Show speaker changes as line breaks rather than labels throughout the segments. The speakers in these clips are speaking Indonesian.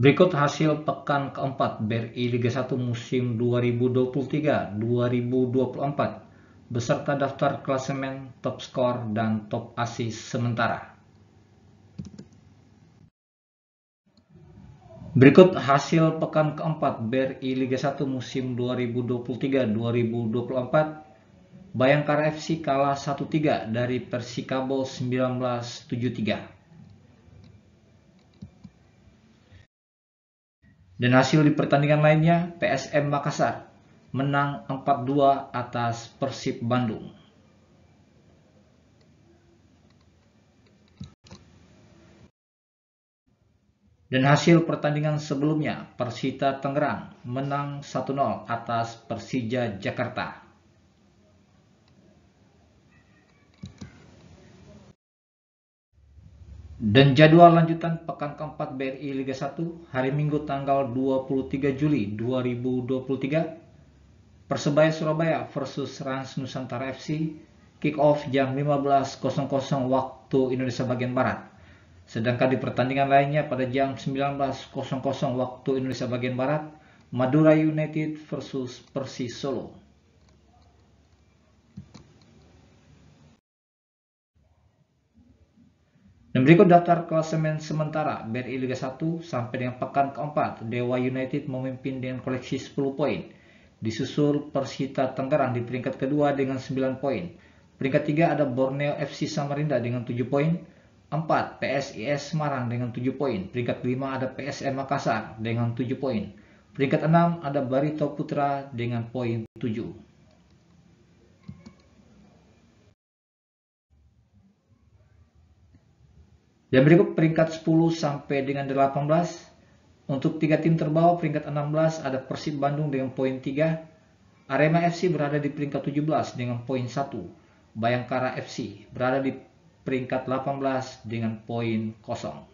Berikut hasil pekan keempat BRI Liga 1 musim 2023-2024 beserta daftar klasemen, top skor, dan top asis sementara. Berikut hasil pekan keempat BRI Liga 1 musim 2023-2024. Bayangkara FC kalah 1-3 dari Persikabo 1973. Dan hasil di pertandingan lainnya, PSM Makassar menang 4-2 atas Persib Bandung. Dan hasil pertandingan sebelumnya, Persita Tangerang menang 1-0 atas Persija Jakarta. Dan jadwal lanjutan pekan keempat BRI Liga 1 hari Minggu tanggal 23 Juli 2023 Persebaya Surabaya versus Rans Nusantara FC kick off jam 15.00 waktu Indonesia bagian barat. Sedangkan di pertandingan lainnya pada jam 19.00 waktu Indonesia bagian barat Madura United versus Persis Solo. Dan berikut daftar klasemen sementara BRI e Liga 1 sampai dengan pekan keempat. Dewa United memimpin dengan koleksi 10 poin. Disusul Persita Tangerang di peringkat kedua dengan 9 poin. Peringkat tiga ada Borneo FC Samarinda dengan 7 poin. Empat, PSIS Semarang dengan 7 poin. Peringkat 5 ada PSM Makassar dengan 7 poin. Peringkat 6 ada Barito Putra dengan poin 7. Dan berikut peringkat 10 sampai dengan 18. Untuk tiga tim terbawah peringkat 16 ada Persib Bandung dengan poin 3. Arema FC berada di peringkat 17 dengan poin 1. Bayangkara FC berada di peringkat 18 dengan poin 0.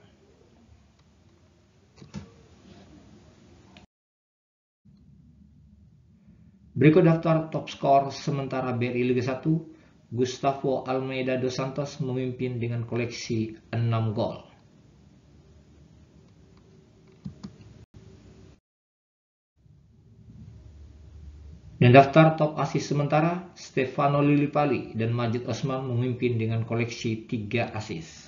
Berikut daftar top skor sementara BRI Liga 1 Gustavo Almeida dos Santos memimpin dengan koleksi 6 gol. Dan daftar top asis sementara, Stefano Lillipali dan Majid Osman memimpin dengan koleksi 3 asis.